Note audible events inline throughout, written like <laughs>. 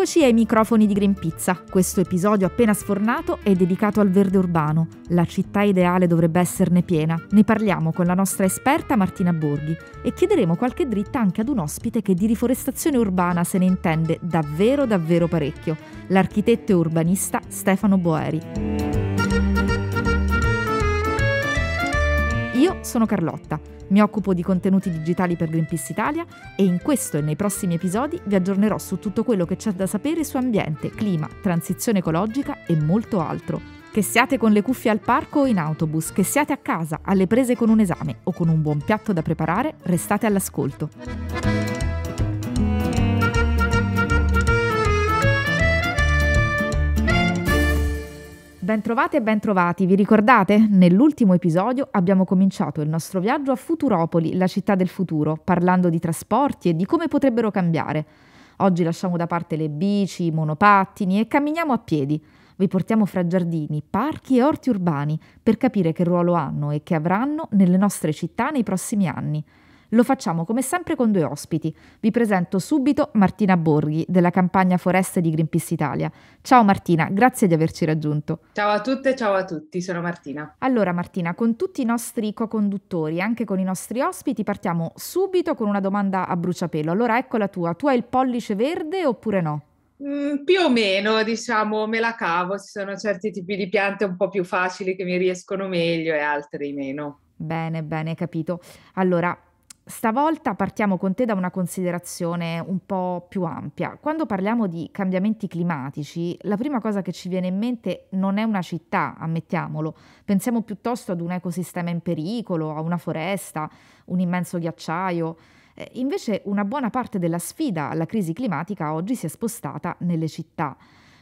Eccoci ai microfoni di Green Pizza. Questo episodio appena sfornato è dedicato al verde urbano. La città ideale dovrebbe esserne piena. Ne parliamo con la nostra esperta Martina Borghi e chiederemo qualche dritta anche ad un ospite che di riforestazione urbana se ne intende davvero davvero parecchio, l'architetto e urbanista Stefano Boeri. Io sono Carlotta. Mi occupo di contenuti digitali per Greenpeace Italia e in questo e nei prossimi episodi vi aggiornerò su tutto quello che c'è da sapere su ambiente, clima, transizione ecologica e molto altro. Che siate con le cuffie al parco o in autobus, che siate a casa, alle prese con un esame o con un buon piatto da preparare, restate all'ascolto. Bentrovate e bentrovati, vi ricordate? Nell'ultimo episodio abbiamo cominciato il nostro viaggio a Futuropoli, la città del futuro, parlando di trasporti e di come potrebbero cambiare. Oggi lasciamo da parte le bici, i monopattini e camminiamo a piedi. Vi portiamo fra giardini, parchi e orti urbani per capire che ruolo hanno e che avranno nelle nostre città nei prossimi anni. Lo facciamo come sempre con due ospiti. Vi presento subito Martina Borghi della campagna Foreste di Greenpeace Italia. Ciao Martina, grazie di averci raggiunto. Ciao a tutte, ciao a tutti, sono Martina. Allora Martina, con tutti i nostri co-conduttori anche con i nostri ospiti partiamo subito con una domanda a bruciapelo. Allora eccola tua, tu hai il pollice verde oppure no? Mm, più o meno, diciamo, me la cavo, ci sono certi tipi di piante un po' più facili che mi riescono meglio e altri meno. Bene, bene, capito. Allora, Stavolta partiamo con te da una considerazione un po' più ampia. Quando parliamo di cambiamenti climatici, la prima cosa che ci viene in mente non è una città, ammettiamolo. Pensiamo piuttosto ad un ecosistema in pericolo, a una foresta, un immenso ghiacciaio. Eh, invece una buona parte della sfida alla crisi climatica oggi si è spostata nelle città.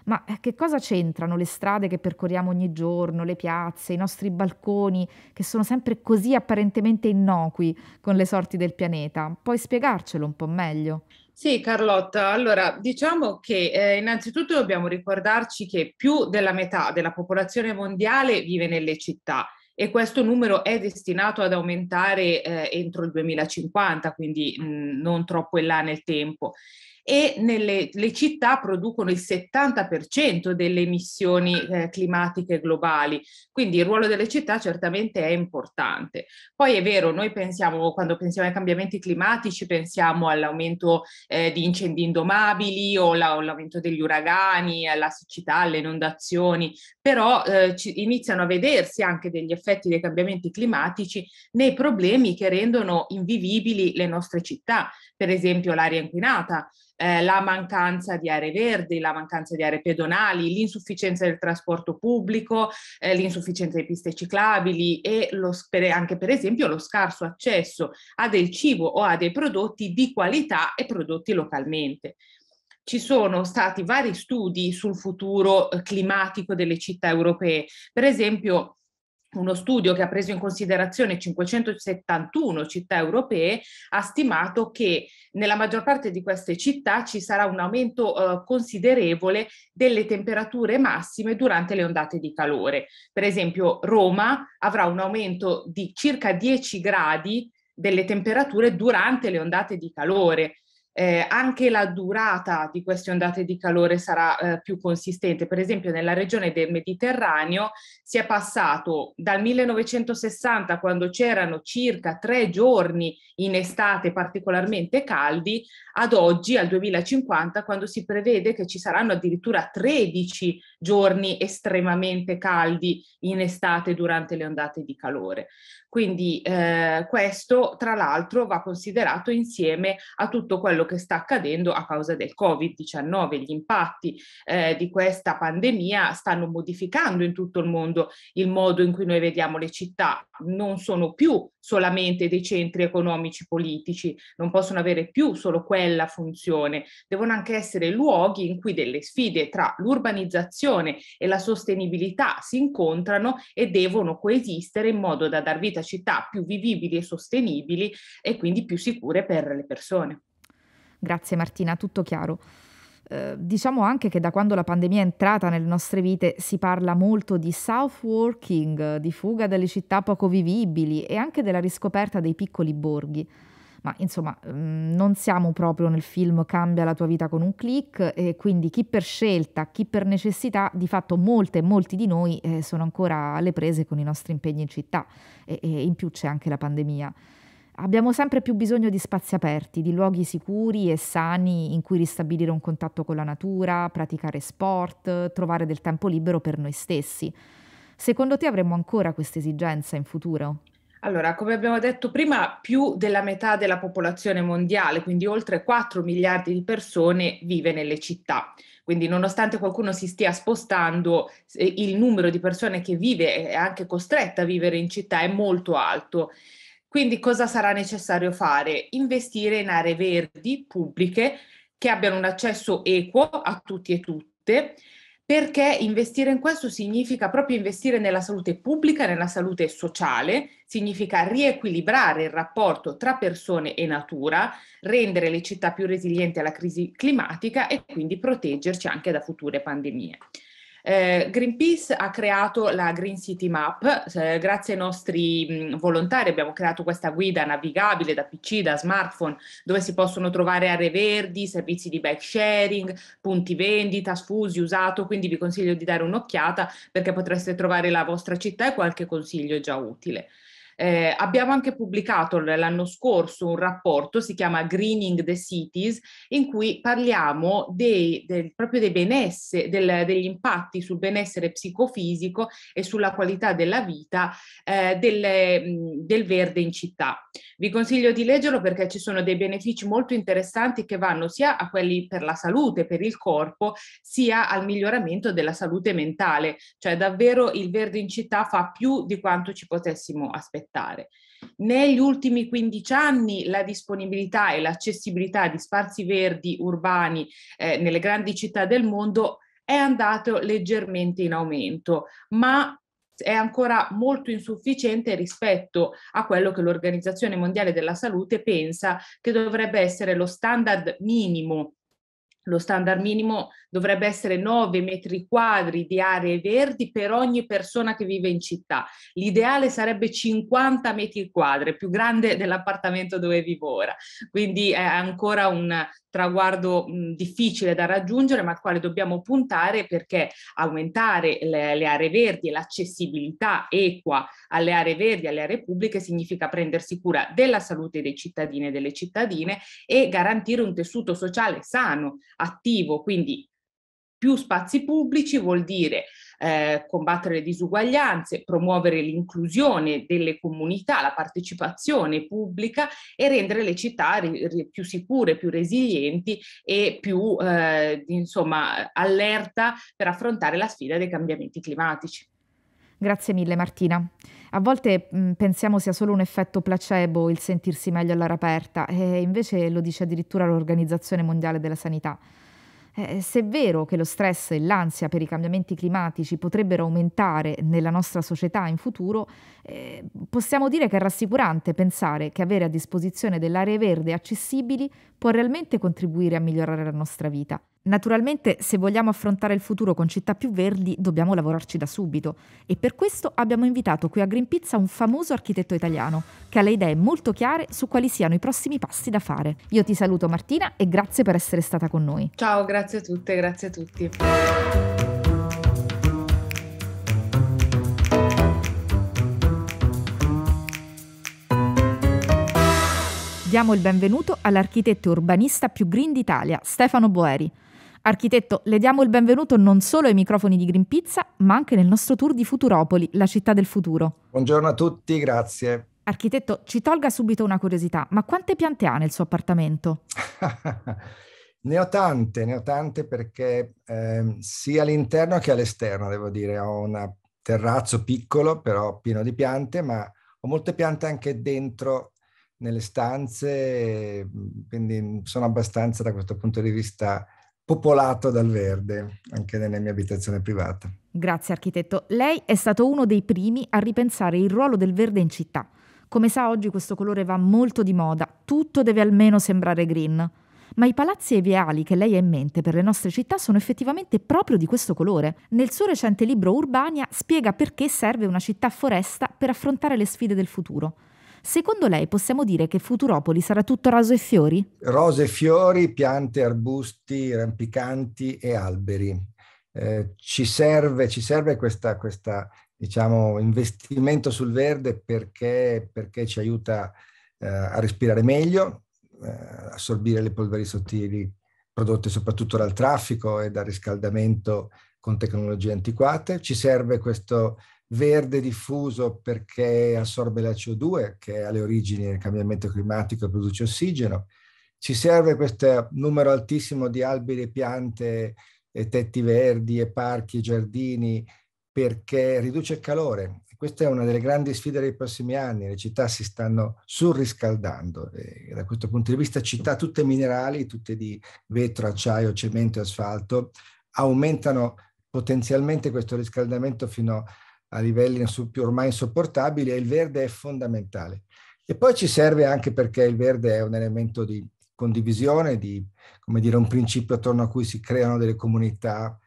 Ma eh, che cosa c'entrano le strade che percorriamo ogni giorno, le piazze, i nostri balconi, che sono sempre così apparentemente innocui con le sorti del pianeta? Puoi spiegarcelo un po' meglio? Sì, Carlotta, allora diciamo che eh, innanzitutto dobbiamo ricordarci che più della metà della popolazione mondiale vive nelle città e questo numero è destinato ad aumentare eh, entro il 2050, quindi mh, mm, non troppo in là nel tempo e nelle, le città producono il 70% delle emissioni eh, climatiche globali, quindi il ruolo delle città certamente è importante. Poi è vero, noi pensiamo, quando pensiamo ai cambiamenti climatici, pensiamo all'aumento eh, di incendi indomabili o, la, degli uragani, alla siccità, alle inondazioni, però eh, ci, iniziano a vedersi anche degli effetti dei cambiamenti climatici nei problemi che rendono invivibili le nostre città, per esempio l'aria inquinata, eh, la mancanza di aree verdi, la mancanza di aree pedonali, l'insufficienza del trasporto pubblico, eh, l'insufficienza di piste ciclabili e lo, per, anche per esempio lo scarso accesso a del cibo o a dei prodotti di qualità e prodotti localmente ci sono stati vari studi sul futuro eh, climatico delle città europee. Per esempio, uno studio che ha preso in considerazione 571 città europee ha stimato che nella maggior parte di queste città ci sarà un aumento eh, considerevole delle temperature massime durante le ondate di calore. Per esempio Roma avrà un aumento di circa 10 gradi delle temperature durante le ondate di calore eh, anche la durata di queste ondate di calore sarà eh, più consistente. Per esempio nella regione del Mediterraneo si è passato dal 1960, quando c'erano circa tre giorni in estate particolarmente caldi, ad oggi, al 2050, quando si prevede che ci saranno addirittura 13 giorni estremamente caldi in estate durante le ondate di calore. Quindi eh, questo, tra l'altro, va considerato insieme a tutto quello quello che sta accadendo a causa del Covid-19. Gli impatti eh, di questa pandemia stanno modificando in tutto il mondo il modo in cui noi vediamo le città. Non sono più solamente dei centri economici politici, non possono avere più solo quella funzione, devono anche essere luoghi in cui delle sfide tra l'urbanizzazione e la sostenibilità si incontrano e devono coesistere in modo da dar vita a città più vivibili e sostenibili e quindi più sicure per le persone. Grazie Martina, tutto chiaro. Eh, diciamo anche che da quando la pandemia è entrata nelle nostre vite si parla molto di south working, di fuga dalle città poco vivibili e anche della riscoperta dei piccoli borghi. Ma insomma, mm, non siamo proprio nel film Cambia la tua vita con un click e quindi chi per scelta, chi per necessità, di fatto molte e molti di noi eh, sono ancora alle prese con i nostri impegni in città e, e in più c'è anche la pandemia. Abbiamo sempre più bisogno di spazi aperti, di luoghi sicuri e sani in cui ristabilire un contatto con la natura, praticare sport, trovare del tempo libero per noi stessi. Secondo te avremo ancora questa esigenza in futuro? Allora, come abbiamo detto prima, più della metà della popolazione mondiale, quindi oltre 4 miliardi di persone, vive nelle città. Quindi nonostante qualcuno si stia spostando, eh, il numero di persone che vive e è anche costretta a vivere in città è molto alto. Quindi cosa sarà necessario fare? Investire in aree verdi pubbliche che abbiano un accesso equo a tutti e tutte, perché investire in questo significa proprio investire nella salute pubblica, nella salute sociale, significa riequilibrare il rapporto tra persone e natura, rendere le città più resilienti alla crisi climatica e quindi proteggerci anche da future pandemie. Eh, Greenpeace ha creato la Green City Map, eh, grazie ai nostri mh, volontari abbiamo creato questa guida navigabile da PC, da smartphone, dove si possono trovare aree verdi, servizi di bike sharing, punti vendita, sfusi, usato, quindi vi consiglio di dare un'occhiata perché potreste trovare la vostra città e qualche consiglio già utile. Eh, abbiamo anche pubblicato l'anno scorso un rapporto, si chiama Greening the Cities, in cui parliamo dei, del, proprio dei benesse, del, degli impatti sul benessere psicofisico e sulla qualità della vita eh, del, del verde in città. Vi consiglio di leggerlo perché ci sono dei benefici molto interessanti che vanno sia a quelli per la salute, per il corpo, sia al miglioramento della salute mentale. Cioè davvero il verde in città fa più di quanto ci potessimo aspettare aspettare. Negli ultimi 15 anni la disponibilità e l'accessibilità di spazi verdi urbani eh, nelle grandi città del mondo è andato leggermente in aumento, ma è ancora molto insufficiente rispetto a quello che l'Organizzazione Mondiale della Salute pensa che dovrebbe essere lo standard minimo lo standard minimo dovrebbe essere 9 metri quadri di aree verdi per ogni persona che vive in città. L'ideale sarebbe 50 metri quadri, più grande dell'appartamento dove vivo ora. Quindi è ancora un, traguardo difficile da raggiungere ma al quale dobbiamo puntare perché aumentare le, le aree verdi e l'accessibilità equa alle aree verdi, alle aree pubbliche significa prendersi cura della salute dei cittadini e delle cittadine e garantire un tessuto sociale sano, attivo, quindi più spazi pubblici vuol dire eh, combattere le disuguaglianze, promuovere l'inclusione delle comunità, la partecipazione pubblica e rendere le città più sicure, più resilienti e più eh, insomma, allerta per affrontare la sfida dei cambiamenti climatici. Grazie mille Martina. A volte mh, mm, pensiamo sia solo un effetto placebo il sentirsi meglio all'aria aperta e invece lo dice addirittura l'Organizzazione Mondiale della Sanità. Eh, eh, se è vero che lo stress e l'ansia per i cambiamenti climatici potrebbero aumentare nella nostra società in futuro, eh, possiamo dire che è rassicurante pensare che avere a disposizione delle aree verdi accessibili può realmente contribuire a migliorare la nostra vita. Naturalmente, se vogliamo affrontare il futuro con città più verdi, dobbiamo lavorarci da subito e per questo abbiamo invitato qui a Green Pizza un famoso architetto italiano che ha le idee molto chiare su quali siano i prossimi passi da fare. Io ti saluto Martina e grazie per essere stata con noi. Ciao, grazie a tutte, grazie a tutti. Diamo il benvenuto all'architetto urbanista più green d'Italia, Stefano Boeri. Architetto, le diamo il benvenuto non solo ai microfoni di Green Pizza, ma anche nel nostro tour di Futuropoli, la città del futuro. Buongiorno a tutti, grazie. Architetto, ci tolga subito una curiosità, ma quante piante ha nel suo appartamento? <laughs> ne ho tante, ne ho tante perché eh, sia all'interno che all'esterno, devo dire, ho un terrazzo piccolo, però pieno di piante, ma ho molte piante anche dentro nelle stanze, quindi sono abbastanza da questo punto di vista popolato dal verde anche nella mia abitazione privata. Grazie architetto. Lei è stato uno dei primi a ripensare il ruolo del verde in città. Come sa oggi questo colore va molto di moda, tutto deve almeno sembrare green. Ma i palazzi e i viali che lei ha in mente per le nostre città sono effettivamente proprio di questo colore. Nel suo recente libro Urbania spiega perché serve una città foresta per affrontare le sfide del futuro. Secondo lei possiamo dire che Futuropoli sarà tutto rose e fiori? Rose e fiori, piante, arbusti, rampicanti e alberi. Eh, ci serve, ci serve questa, questa, diciamo, investimento sul verde perché, perché ci aiuta eh, a respirare meglio, eh, assorbire le polveri sottili prodotte soprattutto dal traffico e dal riscaldamento con tecnologie antiquate. Ci serve questo verde diffuso perché assorbe la CO2, che è alle origini del cambiamento climatico e produce ossigeno. Ci serve questo numero altissimo di alberi e piante, e tetti verdi e parchi e giardini perché riduce il calore. Questa è una delle grandi sfide dei prossimi anni. Le città si stanno surriscaldando. E da questo punto di vista, città tutte minerali, tutte di vetro, acciaio, cemento e asfalto, aumentano potenzialmente questo riscaldamento fino a a livelli ormai insopportabili e il verde è fondamentale. E poi ci serve anche perché il verde è un elemento di condivisione, di come dire, un principio attorno a cui si creano delle comunità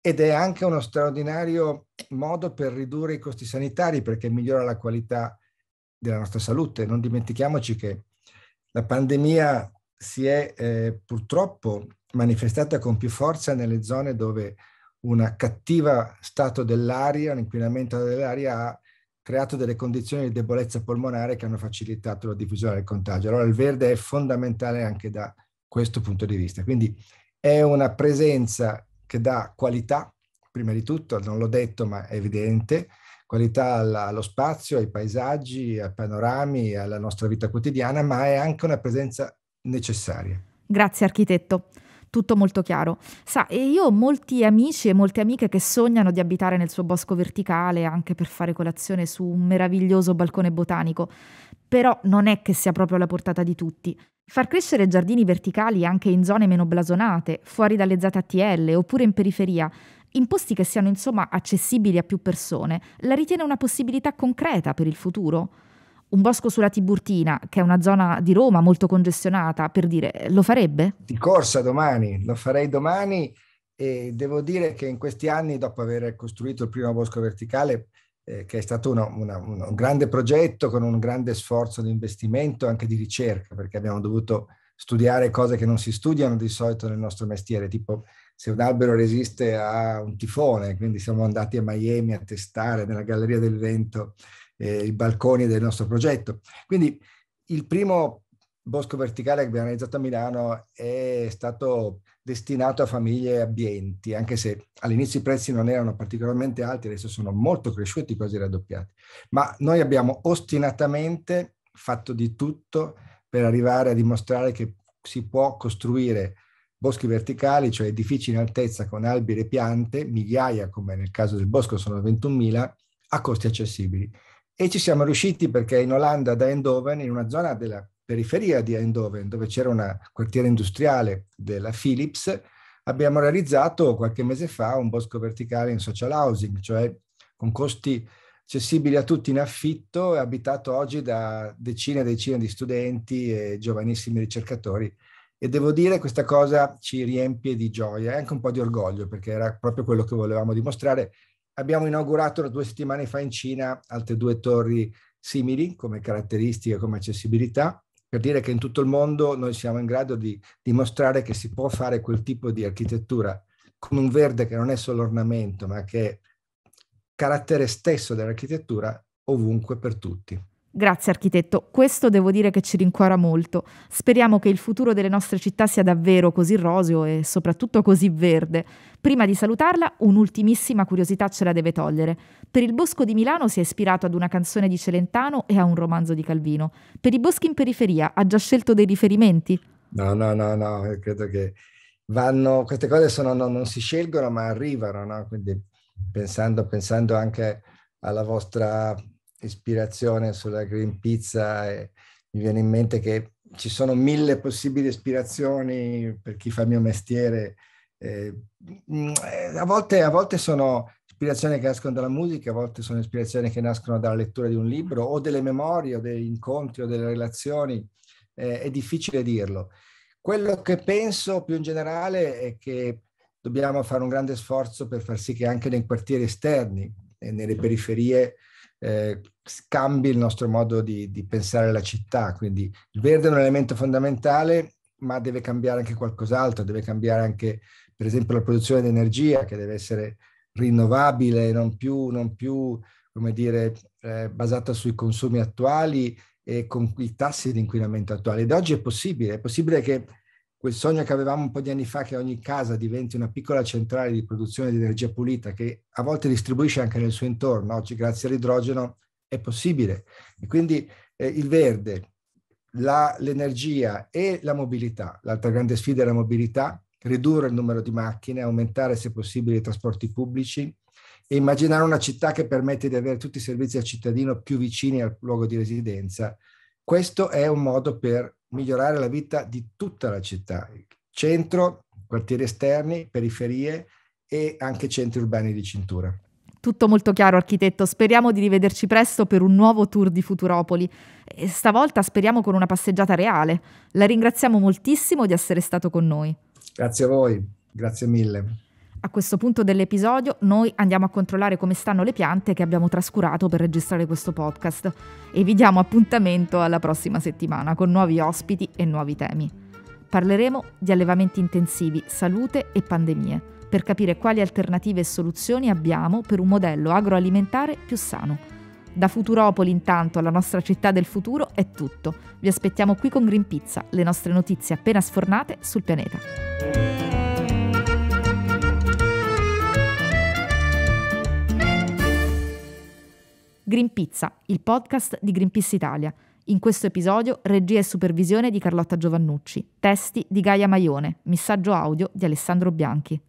ed è anche uno straordinario modo per ridurre i costi sanitari perché migliora la qualità della nostra salute. Non dimentichiamoci che la pandemia si è eh, purtroppo manifestata con più forza nelle zone dove una cattiva stato dell'aria, un inquinamento dell'aria ha creato delle condizioni di debolezza polmonare che hanno facilitato la diffusione del contagio. Allora il verde è fondamentale anche da questo punto di vista. Quindi è una presenza che dà qualità, prima di tutto, non l'ho detto ma è evidente, qualità allo spazio, ai paesaggi, ai panorami, alla nostra vita quotidiana, ma è anche una presenza necessaria. Grazie architetto tutto molto chiaro. Sa, e io ho molti amici e molte amiche che sognano di abitare nel suo bosco verticale anche per fare colazione su un meraviglioso balcone botanico, però non è che sia proprio alla portata di tutti. Far crescere giardini verticali anche in zone meno blasonate, fuori dalle ZTL oppure in periferia, in posti che siano insomma accessibili a più persone, la ritiene una possibilità concreta per il futuro? un bosco sulla Tiburtina, che è una zona di Roma molto congestionata, per dire, lo farebbe? Di corsa domani, lo farei domani e devo dire che in questi anni, dopo aver costruito il primo bosco verticale, eh, che è stato uno, una, un grande progetto con un grande sforzo di investimento, anche di ricerca, perché abbiamo dovuto studiare cose che non si studiano di solito nel nostro mestiere, tipo se un albero resiste a un tifone, quindi siamo andati a Miami a testare nella Galleria del Vento eh, i balconi del nostro progetto. Quindi il primo bosco verticale che abbiamo realizzato a Milano è stato destinato a famiglie e ambienti, anche se all'inizio i prezzi non erano particolarmente alti, adesso sono molto cresciuti, quasi raddoppiati. Ma noi abbiamo ostinatamente fatto di tutto per arrivare a dimostrare che si può costruire boschi verticali, cioè edifici in altezza con alberi e piante, migliaia come nel caso del bosco sono 21.000, a costi accessibili. E ci siamo riusciti perché in Olanda, da Eindhoven, in una zona della periferia di Eindhoven, dove c'era un quartiere industriale della Philips, abbiamo realizzato qualche mese fa un bosco verticale in social housing, cioè con costi accessibili a tutti in affitto e abitato oggi da decine e decine di studenti e giovanissimi ricercatori e devo dire che questa cosa ci riempie di gioia e anche un po' di orgoglio perché era proprio quello che volevamo dimostrare. Abbiamo inaugurato due settimane fa in Cina altre due torri simili come caratteristiche, come accessibilità, per dire che in tutto il mondo noi siamo in grado di dimostrare che si può fare quel tipo di architettura con un verde che non è solo ornamento, ma che è carattere stesso dell'architettura ovunque per tutti. Grazie architetto, questo devo dire che ci rincuora molto. Speriamo che il futuro delle nostre città sia davvero così roseo e soprattutto così verde. Prima di salutarla, un'ultimissima curiosità ce la deve togliere. Per il Bosco di Milano si è ispirato ad una canzone di Celentano e a un romanzo di Calvino. Per i boschi in periferia ha già scelto dei riferimenti? No, no, no, no, credo che vanno, queste cose sono, no, non si scelgono ma arrivano, no? quindi pensando, pensando anche alla vostra ispirazione sulla green pizza e mi viene in mente che ci sono mille possibili ispirazioni per chi fa il mio mestiere. Eh, a, volte, a volte sono ispirazioni che nascono dalla musica, a volte sono ispirazioni che nascono dalla lettura di un libro o delle memorie o degli incontri o delle relazioni. Eh, è difficile dirlo. Quello che penso più in generale è che dobbiamo fare un grande sforzo per far sì che anche nei quartieri esterni e nelle periferie eh, scambi il nostro modo di, di pensare alla città. Quindi il verde è un elemento fondamentale, ma deve cambiare anche qualcos'altro, deve cambiare anche per esempio la produzione di energia che deve essere rinnovabile, non più, non più come dire, eh, basata sui consumi attuali e con i tassi di inquinamento attuali. Ed oggi è possibile, è possibile che quel sogno che avevamo un po' di anni fa che ogni casa diventi una piccola centrale di produzione di energia pulita che a volte distribuisce anche nel suo intorno, oggi grazie all'idrogeno è possibile. E quindi eh, il verde, la, l'energia e la mobilità, l'altra grande sfida è la mobilità, ridurre il numero di macchine, aumentare se possibile i trasporti pubblici e immaginare una città che permette di avere tutti i servizi al cittadino più vicini al luogo di residenza. Questo è un modo per migliorare la vita di tutta la città, centro, quartieri esterni, periferie e anche centri urbani di cintura. Tutto molto chiaro, architetto. Speriamo di rivederci presto per un nuovo tour di Futuropoli. E stavolta speriamo con una passeggiata reale. La ringraziamo moltissimo di essere stato con noi. Grazie a voi, grazie mille. A questo punto dell'episodio noi andiamo a controllare come stanno le piante che abbiamo trascurato per registrare questo podcast e vi diamo appuntamento alla prossima settimana con nuovi ospiti e nuovi temi. Parleremo di allevamenti intensivi, salute e pandemie per capire quali alternative e soluzioni abbiamo per un modello agroalimentare più sano. Da Futuropoli intanto alla nostra città del futuro è tutto. Vi aspettiamo qui con Green Pizza, le nostre notizie appena sfornate sul pianeta. Green Pizza, il podcast di Greenpeace Italia. In questo episodio regia e supervisione di Carlotta Giovannucci, testi di Gaia Maione, missaggio audio di Alessandro Bianchi.